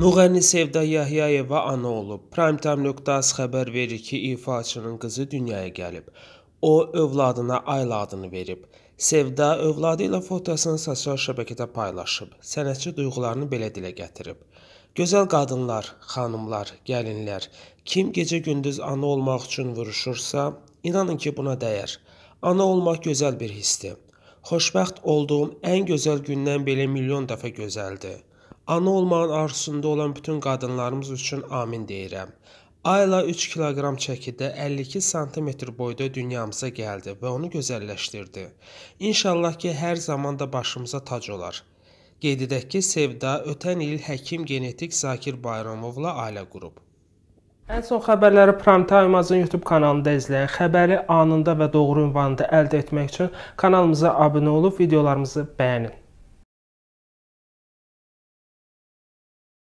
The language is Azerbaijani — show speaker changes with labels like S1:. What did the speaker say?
S1: Luğəni Sevda Yahyayeva ana olub. Primetime.az xəbər verir ki, ifaçının qızı dünyaya gəlib. O övladına Ayla adını verib. Sevda övladı ilə fotosunu sosial şəbəkədə paylaşıb. Sənətçi duyğularını belə dilə gətirib. Gözəl qadınlar, xanımlar, gəlinlər, kim gecə-gündüz ana olmaq üçün vuruşursa, inanın ki, buna dəyər. Ana olmaq gözəl bir hissdir. Xoşbəxt olduğum ən gözəl gündən belə milyon dəfə gözəldir ana olmağın arzusunda olan bütün qadınlarımız üçün amin deyirəm. Ayla 3 kiloqram çəkidə 52 sm boyda dünyamıza gəldi və onu gözəlləşdirdi. İnşallah ki, hər zaman da başımıza tac olar. Qeyd edək ki, Sevda ötən il həkim genetik Zakir Bayramovla ailə qurub. Ən son xəbərləri Primetime Azın YouTube kanalında izləyin. Xəbəri anında və doğru ünvanında əldə etmək üçün kanalımıza abunə olub videolarımızı bəyənin.